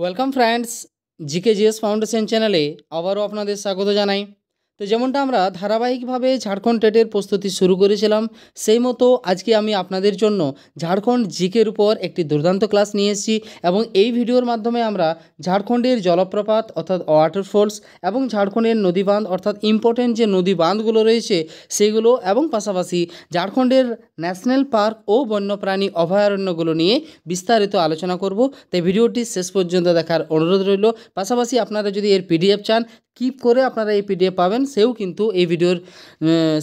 welcome friends GK GS foundation চ্যানেলে আবারও আপনাদের স্বাগত জানাই তো যেমনটা আমরা ধারাবাহিকভাবে ঝাড়খণ্ড টেটের প্রস্তুতি শুরু করেছিলাম সেই মতো আজকে আমি আপনাদের জন্য ঝাড়খণ্ড জিকের উপর একটি দুর্দান্ত ক্লাস নিয়ে এসেছি এবং এই ভিডিওর মাধ্যমে আমরা ঝাড়খণ্ডের জলপ্রপাত অর্থাৎ ওয়াটারফলস এবং ঝাড়খণ্ডের নদী বাঁধ অর্থাৎ ইম্পর্টেন্ট যে নদী বাঁধগুলো রয়েছে সেগুলো এবং পাশাপাশি ঝাড়খণ্ডের ন্যাশনাল পার্ক ও বন্যপ্রাণী অভয়ারণ্যগুলো নিয়ে বিস্তারিত আলোচনা করব তাই ভিডিওটি শেষ পর্যন্ত দেখার অনুরোধ রইল পাশাপাশি আপনারা যদি এর পিডিএফ চান কি করে আপনারা এই পিডিএফ পাবেন সেও কিন্তু এই ভিডিওর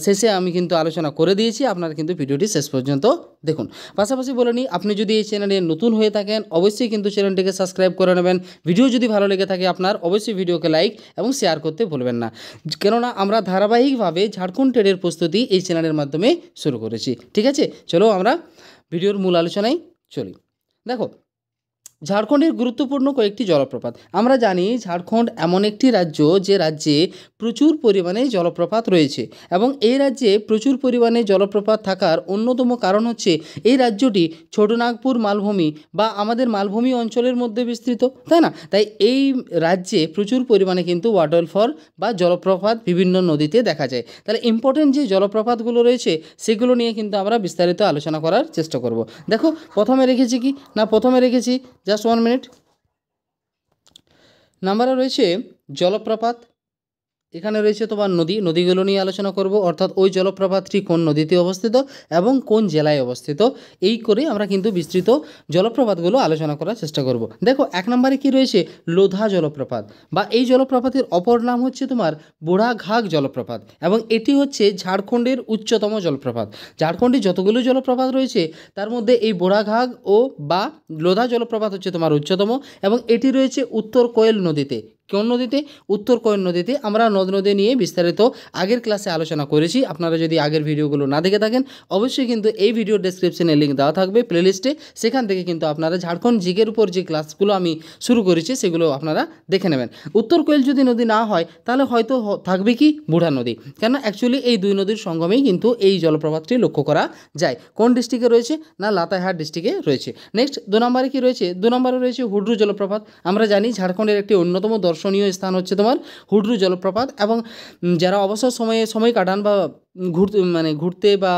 শেষে আমি কিন্তু আলোচনা করে দিয়েছি আপনারা কিন্তু ভিডিওটি শেষ পর্যন্ত দেখুন পাশাপাশি বলে নিই আপনি যদি এই চ্যানেলে নতুন হয়ে থাকেন অবশ্যই কিন্তু চ্যানেলটিকে সাবস্ক্রাইব করে নেবেন ভিডিও যদি ভালো লেগে থাকে আপনার অবশ্যই ভিডিওকে লাইক এবং শেয়ার করতে ভুলবেন না কেননা আমরা ধারাবাহিকভাবে ঝাড়খণ্ড ট্রেডের প্রস্তুতি এই চ্যানেলের মাধ্যমে শুরু করেছি ঠিক আছে চলো আমরা ভিডিওর মূল আলোচনায় চলি দেখো ঝাড়খণ্ডের গুরুত্বপূর্ণ কয়েকটি জলপ্রপাত আমরা জানি ঝাড়খণ্ড এমন একটি রাজ্য যে রাজ্যে প্রচুর পরিমাণে জলপ্রপাত রয়েছে এবং এই রাজ্যে প্রচুর পরিমাণে জলপ্রপাত থাকার অন্যতম কারণ হচ্ছে এই রাজ্যটি ছোটনাগপুর মালভূমি বা আমাদের মালভূমি অঞ্চলের মধ্যে বিস্তৃত তাই না তাই এই রাজ্যে প্রচুর পরিমাণে কিন্তু ওয়াটারফল বা জলপ্রপাত বিভিন্ন নদীতে দেখা যায় তাহলে ইম্পর্টেন্ট যে জলপ্রপাতগুলো রয়েছে সেগুলো নিয়ে কিন্তু আমরা বিস্তারিত আলোচনা করার চেষ্টা করব দেখো প্রথমে রেখেছি কি না প্রথমে রেখেছি জাস্ট ওয়ান মিনিট নাম্বারে রয়েছে জলপ্রপাত এখানে রয়েছে তোমার নদী নদীগুলো নিয়ে আলোচনা করব অর্থাৎ ওই জলপ্রপাতটি কোন নদীতে অবস্থিত এবং কোন জেলায় অবস্থিত এই করে আমরা কিন্তু বিস্তৃত জলপ্রপাতগুলো আলোচনা করার চেষ্টা করব দেখো এক নম্বরে কি রয়েছে লোধা জলপ্রপাত বা এই জলপ্রপাতের অপর নাম হচ্ছে তোমার বুড়াঘাগ জলপ্রপাত এবং এটি হচ্ছে ঝাড়খণ্ডের উচ্চতম জলপ্রপাত ঝাড়খণ্ডের যতগুলো জলপ্রপাত রয়েছে তার মধ্যে এই বুড়াঘাগ ও বা লোধা জলপ্রপাত হচ্ছে তোমার উচ্চতম এবং এটি রয়েছে উত্তর কোয়েল নদীতে কোন নদীতে উত্তর কোয়েন নদীতে আমরা নদ নদী নিয়ে বিস্তারিত আগের ক্লাসে আলোচনা করেছি আপনারা যদি আগের ভিডিওগুলো না দেখে থাকেন অবশ্যই কিন্তু এই ভিডিও ডেসক্রিপশনে লিঙ্ক দেওয়া থাকবে প্লেলিস্টে সেখান থেকে কিন্তু আপনারা ঝাড়খণ্ড জিগের উপর যে ক্লাসগুলো আমি শুরু করেছি সেগুলো আপনারা দেখে নেবেন উত্তর কোয়েল যদি নদী না হয় তাহলে হয়তো থাকবে কি বুড়া নদী কেন অ্যাকচুয়ালি এই দুই নদীর সঙ্গমেই কিন্তু এই জলপ্রপাতটি লক্ষ্য করা যায় কোন ডিস্ট্রিক্টে রয়েছে না লাতাহার ডিস্ট্রিক্টে রয়েছে নেক্সট দু নম্বরে কি রয়েছে দু নম্বরে রয়েছে হুড্রু জলপ্রপাত আমরা জানি ঝাড়খণ্ডের একটি অন্যতম দর্শন দর্শনীয় স্থান হচ্ছে তোমার হুডরু জলপ্রপাত এবং যারা অবসর সময়ে সময় কাটান বা ঘুরতে মানে ঘুরতে বা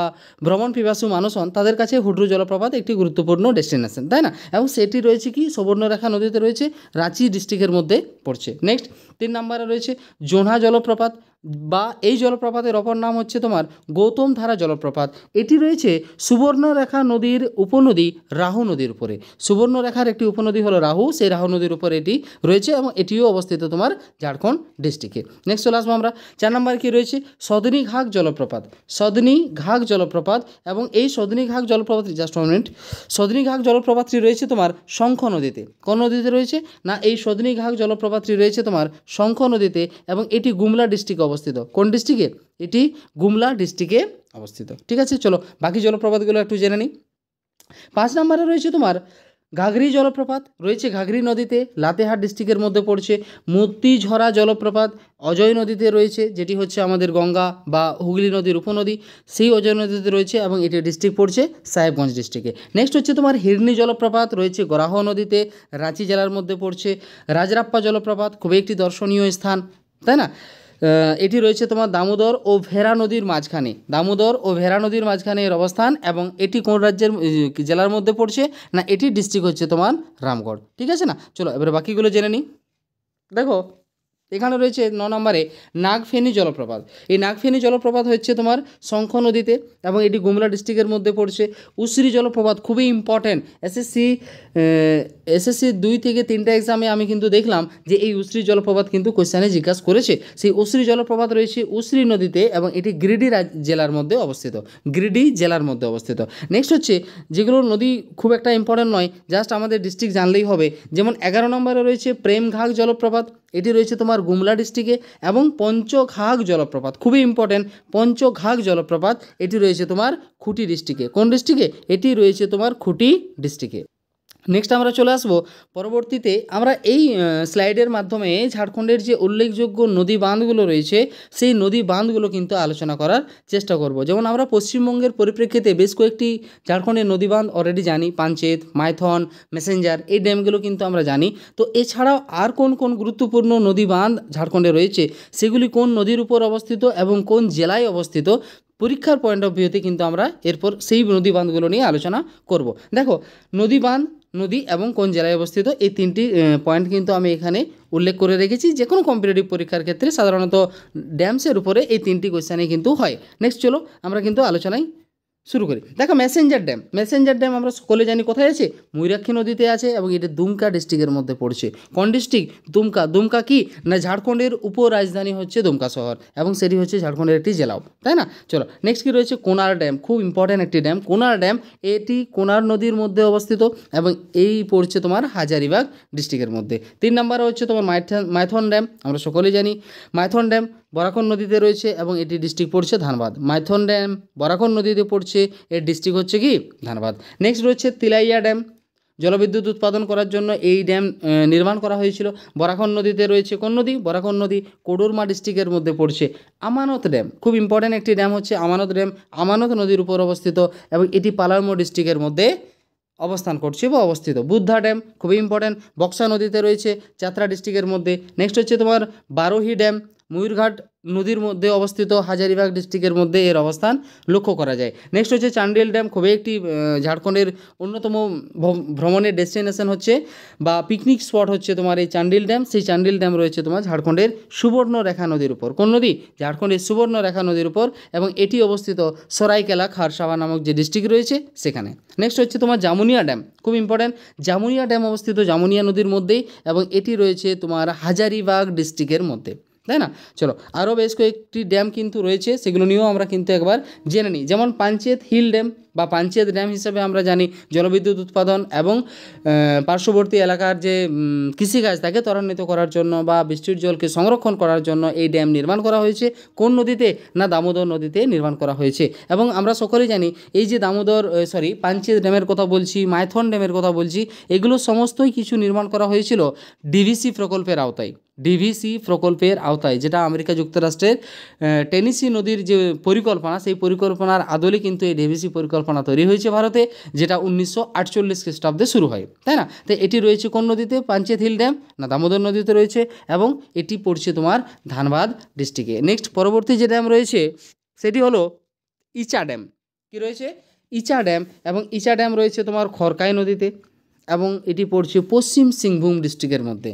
ভ্রমণ পিপাসু মানুষ হন তাদের কাছে হুড্রু জলপ্রপাত একটি গুরুত্বপূর্ণ ডেস্টিনেশন তাই না এবং সেটি রয়েছে কি সুবর্ণরেখা নদীতে রয়েছে রাঁচি ডিস্ট্রিক্টের মধ্যে পড়ছে নেক্সট তিন নম্বরে রয়েছে জোনহা জলপ্রপাত বা এই জলপ্রপাতের অপর নাম হচ্ছে তোমার গৌতম ধারা জলপ্রপাত এটি রয়েছে সুবর্ণরেখা নদীর উপনদী রাহু নদীর উপরে সুবর্ণরেখার একটি উপনদী হলো রাহু সেই রাহু নদীর উপরে এটি রয়েছে এবং এটিও অবস্থিত তোমার ঝাড়খণ্ড ডিস্ট্রিক্টে নেক্সট চলে আসবো আমরা চার নাম্বার কী রয়েছে সদনী ঘাগ জলপ্রপাত জলপ্রপাত সদনী ঘাগ জলপ্রপাত এবং এই সদনী ঘাগ জলপ্রপাতটি জাস্ট মোমেন্ট সদনী ঘাগ জলপ্রপাতটি রয়েছে তোমার শঙ্খ নদীতে কোন নদীতে রয়েছে না এই সদনী ঘাগ জলপ্রপাতটি রয়েছে তোমার শঙ্খ নদীতে এবং এটি গুমলা ডিস্ট্রিক্টে অবস্থিত কোন ডিস্ট্রিক্টে এটি গুমলা ডিস্ট্রিক্টে অবস্থিত ঠিক আছে চলো বাকি জলপ্রপাতগুলো একটু জেনে নিই পাঁচ নম্বরে রয়েছে তোমার ঘাঘরি জলপ্রপাত রয়েছে ঘাঘরি নদীতে লাতেহার ডিস্ট্রিক্টের মধ্যে পড়ছে মূর্তিঝরা জলপ্রপাত অজয় নদীতে রয়েছে যেটি হচ্ছে আমাদের গঙ্গা বা হুগলি নদীর উপনদী সেই অজয় নদীতে রয়েছে এবং এটি ডিস্ট্রিক্ট পড়ছে সাহেবগঞ্জ ডিস্ট্রিক্টে নেক্সট হচ্ছে তোমার হিরনি জলপ্রপাত রয়েছে গরাহ নদীতে রাঁচি জেলার মধ্যে পড়ছে রাজরাপ্পা জলপ্রপাত খুবই একটি দর্শনীয় স্থান তাই না এটি রয়েছে তোমার দামোদর ও ভেরা নদীর মাঝখানে দামোদর ও ভেরা নদীর মাঝখানে এর অবস্থান এবং এটি কোন রাজ্যের জেলার মধ্যে পড়ছে না এটি ডিস্ট্রিক্ট হচ্ছে তোমার রামগড় ঠিক আছে না চলো এবারে বাকিগুলো জেনে নিই দেখো এখানে রয়েছে ন নম্বরে নাগফেনী জলপ্রপাত এই নাগফেনী জলপ্রপাত হচ্ছে তোমার শঙ্খ নদীতে এবং এটি গুমলা ডিস্ট্রিক্টের মধ্যে পড়ছে উসরি জলপ্রপাত খুবই ইম্পর্ট্যান্ট এসএসসি এসএসসি দুই থেকে তিনটা এক্সামে আমি কিন্তু দেখলাম যে এই উসরি জলপ্রপাত কিন্তু কোশ্চানে জিজ্ঞাসা করেছে সেই উসরি জলপ্রপাত রয়েছে উসরি নদীতে এবং এটি গ্রিডি জেলার মধ্যে অবস্থিত গ্রিডি জেলার মধ্যে অবস্থিত নেক্সট হচ্ছে যেগুলো নদী খুব একটা ইম্পর্ট্যান্ট নয় জাস্ট আমাদের ডিস্ট্রিক্ট জানলেই হবে যেমন এগারো নম্বরে রয়েছে প্রেমঘাগ জলপ্রপাত এটি রয়েছে তোমার গুমলা ডিস্ট্রিক্টে এবং পঞ্চঘাগ জলপ্রপাত খুবই ইম্পর্টেন্ট পঞ্চঘাগ জলপ্রপাত এটি রয়েছে তোমার খুঁটি ডিস্ট্রিক্টে কোন ডিস্ট্রিক্টে এটি রয়েছে তোমার খুঁটি ডিস্ট্রিক্টে নেক্সট আমরা চলে আসবো পরবর্তীতে আমরা এই স্লাইডের মাধ্যমে ঝাড়খণ্ডের যে উল্লেখযোগ্য নদী বাঁধগুলো রয়েছে সেই নদী বাঁধগুলো কিন্তু আলোচনা করার চেষ্টা করব যেমন আমরা পশ্চিমবঙ্গের পরিপ্রেক্ষিতে বেশ কয়েকটি ঝাড়খণ্ডের নদী বাঁধ অলরেডি জানি পাঞ্চেত মাইথন মেসেঞ্জার এই ড্যামগুলো কিন্তু আমরা জানি তো এছাড়াও আর কোন কোন গুরুত্বপূর্ণ নদী বাঁধ ঝাড়খণ্ডে রয়েছে সেগুলি কোন নদীর উপর অবস্থিত এবং কোন জেলায় অবস্থিত পরীক্ষার পয়েন্ট অফ ভিউতে কিন্তু আমরা এরপর সেই নদী বাঁধগুলো নিয়ে আলোচনা করব দেখো নদী বাঁধ নদী এবং কোন জেলায় অবস্থিত এই তিনটি পয়েন্ট কিন্তু আমি এখানে উল্লেখ করে রেখেছি যে কোনো কম্পিটিটিভ পরীক্ষার ক্ষেত্রে সাধারণত ড্যামসের উপরে এই তিনটি কোয়েশ্চানে কিন্তু হয় নেক্সট চলো আমরা কিন্তু আলোচনায় শুরু করি দেখো মেসেঞ্জার ড্যাম মেসেঞ্জার ড্যাম আমরা সকলে জানি কোথায় আছে ময়ূরাক্ষী নদীতে আছে এবং এটা দুমকা ডিস্ট্রিক্টের মধ্যে পড়ছে কোন ডিস্ট্রিক্ট দুমকা দুমকা কি না ঝাড়খণ্ডের উপ রাজধানী হচ্ছে দুমকা শহর এবং সেটি হচ্ছে ঝাড়খণ্ডের একটি জেলাও তাই না চলো নেক্সট কী রয়েছে কোনার ড্যাম খুব ইম্পর্ট্যান্ট একটি ড্যাম কোনার ড্যাম এটি কোনার নদীর মধ্যে অবস্থিত এবং এই পড়ছে তোমার হাজারিবাগ ডিস্ট্রিক্টের মধ্যে তিন নম্বরে হচ্ছে তোমার মাইথন মাইথন ড্যাম আমরা সকলেই জানি মাইথন ড্যাম বরাকন নদীতে রয়েছে এবং এটি ডিস্ট্রিক্ট পড়ছে ধানবাদ মাইথন ড্যাম বরাকন নদীতে পড়ছে এর ডিস্ট্রিক্ট হচ্ছে কি ধানবাদ নেক্সট রয়েছে তিলাইয়া ড্যাম জলবিদ্যুৎ উৎপাদন করার জন্য এই ড্যাম নির্মাণ করা হয়েছিল বরাখন নদীতে রয়েছে কোন নদী বরাখন নদী কোডুরমা ডিস্ট্রিক্টের মধ্যে পড়ছে আমানত ড্যাম খুব ইম্পর্ট্যান্ট একটি ড্যাম হচ্ছে আমানত ড্যাম আমানত নদীর উপর অবস্থিত এবং এটি পালারমো ডিস্ট্রিক্টের মধ্যে অবস্থান করছে বা অবস্থিত বুদ্ধা ড্যাম খুবই ইম্পর্ট্যান্ট বক্সা নদীতে রয়েছে চাতরা ডিস্ট্রিক্টের মধ্যে নেক্সট হচ্ছে তোমার বারোহি ড্যাম ময়ূরঘাট নদীর মধ্যে অবস্থিত হাজারিবাগ ডিস্ট্রিক্টের মধ্যে এর অবস্থান লক্ষ্য করা যায় নেক্সট হচ্ছে চান্ডিল ড্যাম খুবই একটি ঝাড়খণ্ডের অন্যতম ভ্রমণের ডেস্টিনেশন হচ্ছে বা পিকনিক স্পট হচ্ছে তোমার এই চান্ডিল ড্যাম সেই চান্ডিল ড্যাম রয়েছে তোমার ঝাড়খণ্ডের সুবর্ণরেখা নদীর উপর কোন নদী ঝাড়খণ্ডের সুবর্ণরেখা নদীর উপর এবং এটি অবস্থিত সরাইকেলা খারসাওয়া নামক যে ডিস্ট্রিক্ট রয়েছে সেখানে নেক্সট হচ্ছে তোমার জামুনিয়া ড্যাম খুব ইম্পর্ট্যান্ট জামুনিয়া ড্যাম অবস্থিত জামুনিয়া নদীর মধ্যেই এবং এটি রয়েছে তোমার হাজারিবাগ ডিস্ট্রিক্টের মধ্যে তাই না চলো আরও বেশ কয়েকটি ড্যাম কিন্তু রয়েছে সেগুলো নিয়েও আমরা কিন্তু একবার জেনে নিই যেমন পাঞ্চেত হিল ড্যাম বা পাঞ্চিয়াত ড্যাম হিসেবে আমরা জানি জলবিদ্যুৎ উৎপাদন এবং পার্শ্ববর্তী এলাকার যে কৃষিকাজ তাকে ত্বরান্বিত করার জন্য বা বৃষ্টির জলকে সংরক্ষণ করার জন্য এই ড্যাম নির্মাণ করা হয়েছে কোন নদীতে না দামোদর নদীতে নির্মাণ করা হয়েছে এবং আমরা সকলেই জানি এই যে দামোদর সরি পাঞ্চিয়াত ড্যামের কথা বলছি মাইথন ড্যামের কথা বলছি এগুলো সমস্তই কিছু নির্মাণ করা হয়েছিল ডিভিসি প্রকল্পের আওতায় ডিভিসি প্রকল্পের আওতায় যেটা আমেরিকা যুক্তরাষ্ট্রের টেনিসি নদীর যে পরিকল্পনা সেই পরিকল্পনার আদলে কিন্তু এই ডিভিসি পরিকল্পনা পরিকল্পনা তৈরি হয়েছে ভারতে যেটা উনিশশো আটচল্লিশ খ্রিস্টাব্দে শুরু হয় তাই না তো এটি রয়েছে কোন নদীতে পাঞ্চেত হিল ড্যাম না দামোদর নদীতে রয়েছে এবং এটি পড়ছে তোমার ধানবাদ ডিস্ট্রিক্টে নেক্সট পরবর্তী যে ড্যাম রয়েছে সেটি হলো ইচা ড্যাম কী রয়েছে ইচা ড্যাম এবং ইচা ড্যাম রয়েছে তোমার খরকাই নদীতে এবং এটি পড়ছে পশ্চিম সিংভূম ডিস্ট্রিক্টের মধ্যে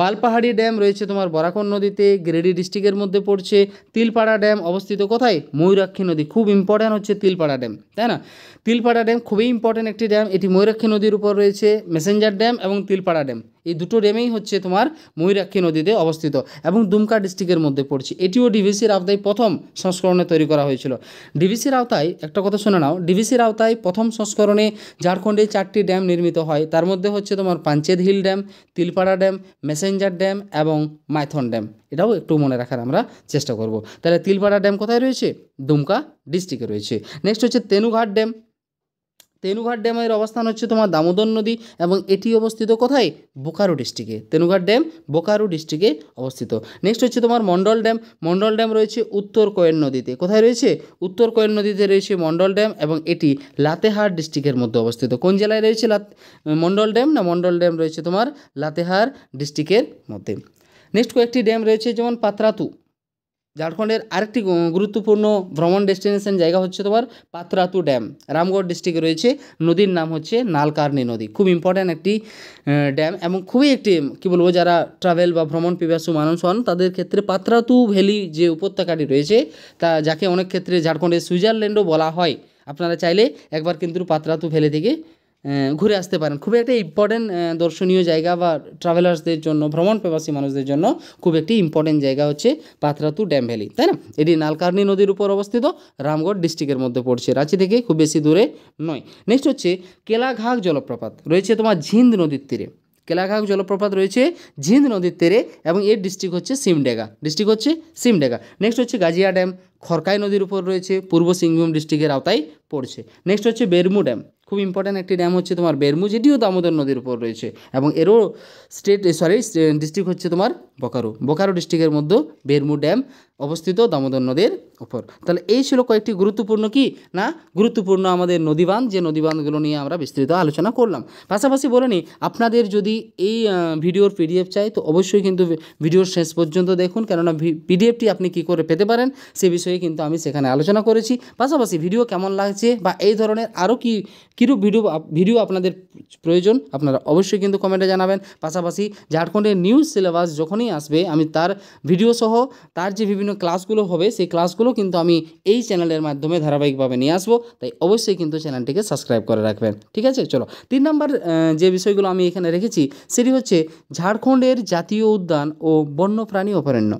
বালপাহাড়ি ড্যাম রয়েছে তোমার বরাকর নদীতে গ্রেডি ডিস্ট্রিক্টের মধ্যে পড়ছে তিলপাড়া ড্যাম অবস্থিত কোথায় ময়ূরাক্ষী নদী খুব ইম্পর্ট্যান্ট হচ্ছে তিলপাড়া ড্যাম তাই না তিলপাড়া ড্যাম খুবই ইম্পর্ট্যান্ট একটি ড্যাম এটি ময়ূরাক্ষী নদীর উপর রয়েছে মেসেঞ্জার ড্যাম এবং তিলপাড়া ড্যাম এই দুটো ড্যামেই হচ্ছে তোমার ময়ূরাক্ষী নদীতে অবস্থিত এবং দুমকা ডিস্ট্রিক্টের মধ্যে পড়ছে এটিও ডিভিসির আওতায় প্রথম সংস্করণে তৈরি করা হয়েছিল ডিভিসির আওতায় একটা কথা শুনে নাও ডিভিসির আওতায় প্রথম সংস্করণে ঝাড়খণ্ডে চারটি ড্যাম নির্মিত হয় তার মধ্যে হচ্ছে তোমার Panchet hill dam Tilpara dam Massanjore dam এবং মাইথন ড্যাম এটাও একটু মনে রাখার আমরা চেষ্টা করব তাহলে তিলপাড়া ড্যাম কোথায় রয়েছে দুমকা ডিস্ট্রিক্টে রয়েছে নেক্সট হচ্ছে তেনুঘাট ড্যাম তেনুঘাট ড্যামের অবস্থান হচ্ছে তোমার দামোদর নদী এবং এটি অবস্থিত কোথায় বোকারো ডিস্ট্রিক্টে তেনুঘাট ড্যাম বোকারো ডিস্ট্রিক্টে অবস্থিত নেক্সট হচ্ছে তোমার মন্ডল ড্যাম মন্ডল ড্যাম রয়েছে উত্তর কোয়েন নদীতে কোথায় রয়েছে উত্তর কোয়েন নদীতে রয়েছে মন্ডল ড্যাম এবং এটি লাতেহার ডিস্ট্রিক্টের মধ্যে অবস্থিত কোন জেলায় রয়েছে মন্ডল ড্যাম না মন্ডল ড্যাম রয়েছে তোমার লাতেহার ডিস্ট্রিক্টের মধ্যে নেক্সট কয়েকটি ড্যাম রয়েছে যেমন পাত্রাতু ঝাড়খণ্ডের আরেকটি গুরুত্বপূর্ণ ভ্রমণ ডেস্টিনেশন জায়গা হচ্ছে তোমার পাতরাতু ড্যাম রামগড় ডিস্ট্রিক্টে রয়েছে নদীর নাম হচ্ছে নালকার্নি নদী খুব ইম্পর্ট্যান্ট একটি ড্যাম এবং খুবই একটি কী বলবো যারা ট্রাভেল বা ভ্রমণ পিপাসু মানুষ হন তাদের ক্ষেত্রে পাতরাতু ভ্যালি যে উপত্যকাটি রয়েছে তা যাকে অনেক ক্ষেত্রে ঝাড়খণ্ডের সুইজারল্যান্ডও বলা হয় আপনারা চাইলে একবার কিন্তু পাতরাতু ভ্যালি থেকে ঘুরে আসতে পারেন খুবই একটা ইম্পর্টেন্ট দর্শনীয় জায়গা বা ট্রাভেলার্সদের জন্য ভ্রমণ প্রবাসী মানুষদের জন্য খুব একটি ইম্পর্টেন্ট জায়গা হচ্ছে পাথরাতু ড্যাম ভ্যালি তাই না এটি নালকার্নি নদীর উপর অবস্থিত রামগড় ডিস্ট্রিক্টের মধ্যে পড়ছে রাঁচি থেকে খুব বেশি দূরে নয় নেক্সট হচ্ছে কেলাঘাগ জলপ্রপাত রয়েছে তোমার ঝিন্দ নদীর তীরে কেলাঘাগ জলপ্রপাত রয়েছে ঝিন্দ নদীর তীরে এবং এর ডিস্ট্রিক্ট হচ্ছে সিমডেগা ডিস্ট্রিক্ট হচ্ছে সিমডেগা নেক্সট হচ্ছে গাজিয়া ড্যাম খরকাই নদীর উপর রয়েছে পূর্ব সিংভূম ডিস্ট্রিক্টের আওতায় পড়ছে নেক্সট হচ্ছে বেরমু ড্যাম খুব ইম্পর্ট্যান্ট একটি ড্যাম হচ্ছে তোমার বেরমু যেটিও দামোদর নদীর উপর রয়েছে এবং এরও স্টেট সরি ডিস্ট্রিক্ট হচ্ছে তোমার বোকারো বোকারো ডিস্ট্রিক্টের মধ্যে বেরমু ড্যাম অবস্থিত দামোদর নদীর উপর তাহলে এই ছিল কয়েকটি গুরুত্বপূর্ণ কি না গুরুত্বপূর্ণ আমাদের নদীবান যে নদীবান্ধগুলো নিয়ে আমরা বিস্তৃত আলোচনা করলাম পাশাপাশি বলে নিই আপনাদের যদি এই ভিডিওর পিডিএফ চাই তো অবশ্যই কিন্তু ভিডিওর শেষ পর্যন্ত দেখুন কেননা পিডিএফটি আপনি কি করে পেতে পারেন সে বিষয়ে বিষয়ে কিন্তু আমি সেখানে আলোচনা করেছি পাশাপাশি ভিডিও কেমন লাগছে বা এই ধরনের আরও কি কীরূপ ভিডিও ভিডিও আপনাদের প্রয়োজন আপনারা অবশ্যই কিন্তু কমেন্টে জানাবেন পাশাপাশি ঝাড়খণ্ডের নিউজ সিলেবাস যখনই আসবে আমি তার ভিডিও সহ তার যে বিভিন্ন ক্লাসগুলো হবে সেই ক্লাসগুলো কিন্তু আমি এই চ্যানেলের মাধ্যমে ধারাবাহিকভাবে নিয়ে আসবো তাই অবশ্যই কিন্তু চ্যানেলটিকে সাবস্ক্রাইব করে রাখবেন ঠিক আছে চলো তিন নম্বর যে বিষয়গুলো আমি এখানে রেখেছি সেটি হচ্ছে ঝাড়খণ্ডের জাতীয় উদ্যান ও বন্যপ্রাণী অভয়ারণ্য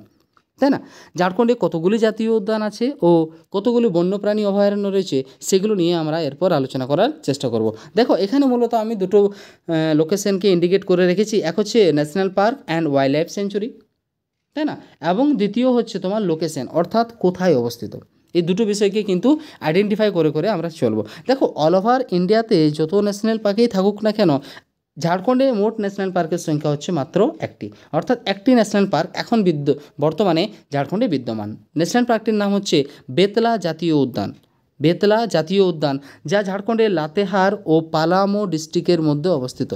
তাই না ঝাড়খণ্ডে কতগুলি জাতীয় উদ্যান আছে ও কতগুলি বন্যপ্রাণী অভয়ারণ্য রয়েছে সেগুলো নিয়ে আমরা এরপর আলোচনা করার চেষ্টা করব দেখো এখানে মূলত আমি দুটো লোকেশনকে ইন্ডিকেট করে রেখেছি এক হচ্ছে national park and wild life sanctuary তাই না এবং দ্বিতীয় হচ্ছে তোমার লোকেশন অর্থাৎ কোথায় অবস্থিত এই দুটো বিষয়কে কিন্তু আইডেন্টিফাই করে করে আমরা চলবো দেখো অল ওভার ইন্ডিয়াতে যত ন্যাশনাল পার্কেই থাকুক না কেন ঝাড়খণ্ডে মোট ন্যাশনাল পার্কের সংখ্যা হচ্ছে মাত্র একটি অর্থাৎ একটি ন্যাশনাল পার্ক এখন বিদ্য বর্তমানে ঝাড়খণ্ডে বিদ্যমান ন্যাশনাল পার্কটির নাম হচ্ছে বেতলা জাতীয় উদ্যান বেতলা জাতীয় উদ্যান যা ঝাড়খণ্ডের লাতেহার ও পালামো ডিস্ট্রিক্টের মধ্যে অবস্থিত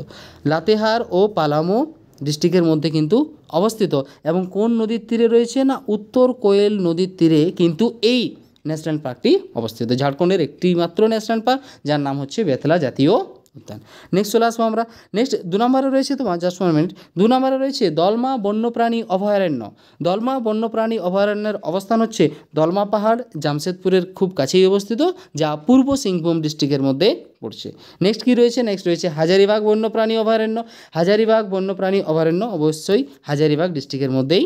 লাতেহার ও পালামো ডিস্ট্রিক্টের মধ্যে কিন্তু অবস্থিত এবং কোন নদীর তীরে রয়েছে না উত্তর কোয়েল নদীর তীরে কিন্তু এই ন্যাশনাল পার্কটি অবস্থিত ঝাড়খণ্ডের একটি মাত্র ন্যাশনাল পার্ক যার নাম হচ্ছে বেতলা জাতীয় উদ্যান নেক্সট চলে আসবো আমরা নেক্সট দু নম্বরে রয়েছে তোমার জাস্ট ওয়ান মিনিট দু নম্বরে রয়েছে দলমা বন্যপ্রাণী অভয়ারণ্য দলমা বন্যপ্রাণী অভয়ারণ্যের অবস্থান হচ্ছে দলমা পাহাড় জামশেদপুরের খুব কাছেই অবস্থিত যা পূর্ব সিংভূম ডিস্ট্রিক্টের মধ্যে পড়ছে নেক্সট কী রয়েছে নেক্সট রয়েছে হাজারিবাগ বন্যপ্রাণী অভয়ারণ্য হাজারিবাগ বন্যপ্রাণী অভয়ারণ্য অবশ্যই হাজারিবাগ ডিস্ট্রিক্টের মধ্যেই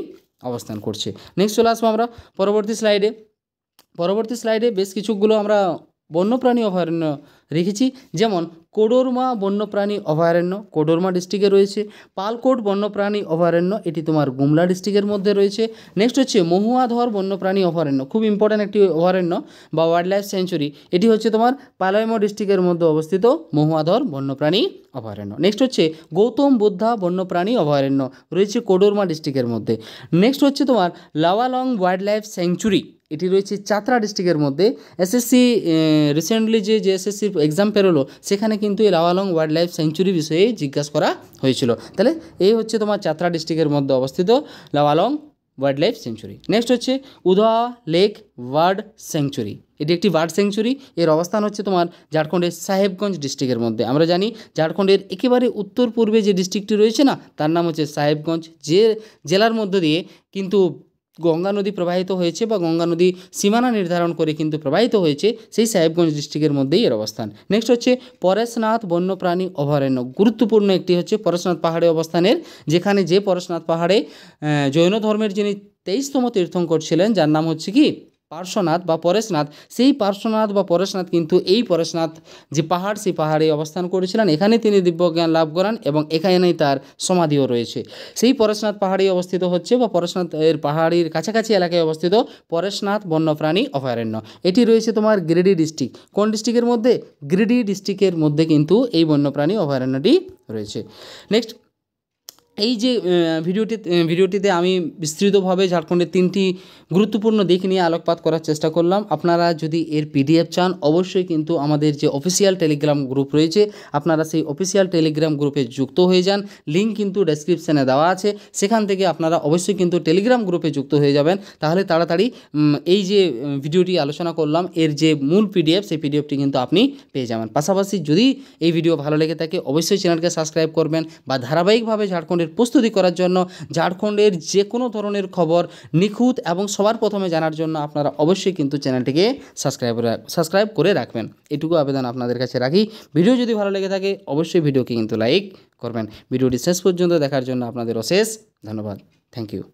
অবস্থান করছে নেক্সট চলে আসবো আমরা পরবর্তী স্লাইডে পরবর্তী স্লাইডে বেশ কিছুগুলো আমরা বন্যপ্রাণী অভয়ারণ্য রেখেছি যেমন কোডোরমা বন্যপ্রাণী অভয়ারণ্য কোডোরমা ডিস্ট্রিক্টে রয়েছে পালকোট বন্যপ্রাণী অভয়ারণ্য এটি তোমার গুমলা ডিস্ট্রিক্টের মধ্যে রয়েছে নেক্সট হচ্ছে মহুয়াধর বন্যপ্রাণী অভয়ারণ্য খুব ইম্পর্ট্যান্ট একটি অভয়ারণ্য বা ওয়াইল্ড লাইফ সেঞ্চুরি এটি হচ্ছে তোমার পালয়মা ডিস্ট্রিক্টের মধ্যে অবস্থিত মহুয়াধর বন্যপ্রাণী অভয়ারণ্য নেক্সট হচ্ছে গৌতম বুদ্ধা বন্যপ্রাণী অভয়ারণ্য রয়েছে কোডোরমা ডিস্ট্রিক্টের মধ্যে নেক্সট হচ্ছে তোমার লাওয়ালং ওয়াইল্ড লাইফ সেঞ্চুরি এটি রয়েছে চাতরা ডিস্ট্রিক্টের মধ্যে এসএসসি রিসেন্টলি যে যে এসএসসির এক্সাম পেরোলো সেখানে কিন্তু এই লাওয়ালং ওয়াইল্ড লাইফ সেঞ্চুরি বিষয়ে জিজ্ঞাসা করা হয়েছিল তাহলে এই হচ্ছে তোমার চাতরা ডিস্ট্রিক্টের মধ্যে অবস্থিত Lawalong wild life sanctuary next হচ্ছে উদয়া লেক ওয়ার্ড স্যাংচুরি এটি একটি ওয়ার্ড সেঞ্চুরি এর অবস্থান হচ্ছে তোমার ঝাড়খণ্ডের সাহেবগঞ্জ ডিস্ট্রিক্টের মধ্যে আমরা জানি ঝাড়খণ্ডের একেবারে উত্তর পূর্বে যে ডিস্ট্রিক্টটি রয়েছে না তার নাম হচ্ছে সাহেবগঞ্জ যে জেলার মধ্য দিয়ে কিন্তু গঙ্গা নদী প্রবাহিত হয়েছে বা গঙ্গা নদী সীমানা নির্ধারণ করে কিন্তু প্রবাহিত হয়েছে সেই সাহেবগঞ্জ ডিস্ট্রিক্টের মধ্যেই এর অবস্থান নেক্সট হচ্ছে পরেশনাথ বন্যপ্রাণী অভয়ারণ্য গুরুত্বপূর্ণ একটি হচ্ছে পরেশনাথ পাহাড়ে অবস্থানের যেখানে যে পরেশনাথ পাহাড়ে জৈন ধর্মের যিনি তেইশতম তীর্থঙ্কর ছিলেন যার নাম হচ্ছে কি পার্শ্বনাথ বা পরেশনাথ সেই পার্শ্বনাথ বা পরেশনাথ কিন্তু এই পরেশনাথ যে পাহাড় সেই পাহাড়ে অবস্থান করেছিলেন এখানে তিনি দিব্যজ্ঞান লাভ করেন এবং এখানেই তার সমাধিও রয়েছে সেই পরেশনাথ পাহাড়ে অবস্থিত হচ্ছে বা পরেশনাথ এর পাহাড়ির কাছাকাছি এলাকায় অবস্থিত পরেশনাথ বন্যপ্রাণী অভয়ারণ্য এটি রয়েছে তোমার গ্রিডি ডিস্ট্রিক্ট কোন ডিস্ট্রিক্টের মধ্যে গ্রিডি ডিস্ট্রিক্টের মধ্যে কিন্তু এই বন্যপ্রাণী অভয়ারণ্যটি রয়েছে নেক্সট এই যে ভিডিওটি ভিডিওটিতে আমি বিস্তৃতভাবে ঝাড়খণ্ডের তিনটি গুরুত্বপূর্ণ দিক নিয়ে আলোকপাত করার চেষ্টা করলাম আপনারা যদি এর পিডিএফ চান অবশ্যই কিন্তু আমাদের যে অফিসিয়াল টেলিগ্রাম গ্রুপ রয়েছে আপনারা সেই অফিসিয়াল টেলিগ্রাম গ্রুপে যুক্ত হয়ে যান লিঙ্ক কিন্তু ডেসক্রিপশানে দেওয়া আছে সেখান থেকে আপনারা অবশ্যই কিন্তু টেলিগ্রাম গ্রুপে যুক্ত হয়ে যাবেন তাহলে তাড়াতাড়ি এই যে ভিডিওটি আলোচনা করলাম এর যে মূল পিডিএফ সেই পিডিএফটি কিন্তু আপনি পেয়ে যাবেন পাশাপাশি যদি এই ভিডিও ভালো লেগে থাকে অবশ্যই চ্যানেলকে সাবস্ক্রাইব করবেন বা ধারাবাহিকভাবে ঝাড়খণ্ডের খবরের প্রস্তুতি করার জন্য ঝাড়খণ্ডের যে কোনো ধরনের খবর নিখুঁত এবং সবার প্রথমে জানার জন্য আপনারা অবশ্যই কিন্তু চ্যানেলটিকে সাবস্ক্রাইব সাবস্ক্রাইব করে রাখবেন এটুকু আবেদন আপনাদের কাছে রাখি ভিডিও যদি ভালো লেগে থাকে অবশ্যই ভিডিওকে কিন্তু লাইক করবেন ভিডিওটি শেষ পর্যন্ত দেখার জন্য আপনাদের অশেষ ধন্যবাদ থ্যাংক ইউ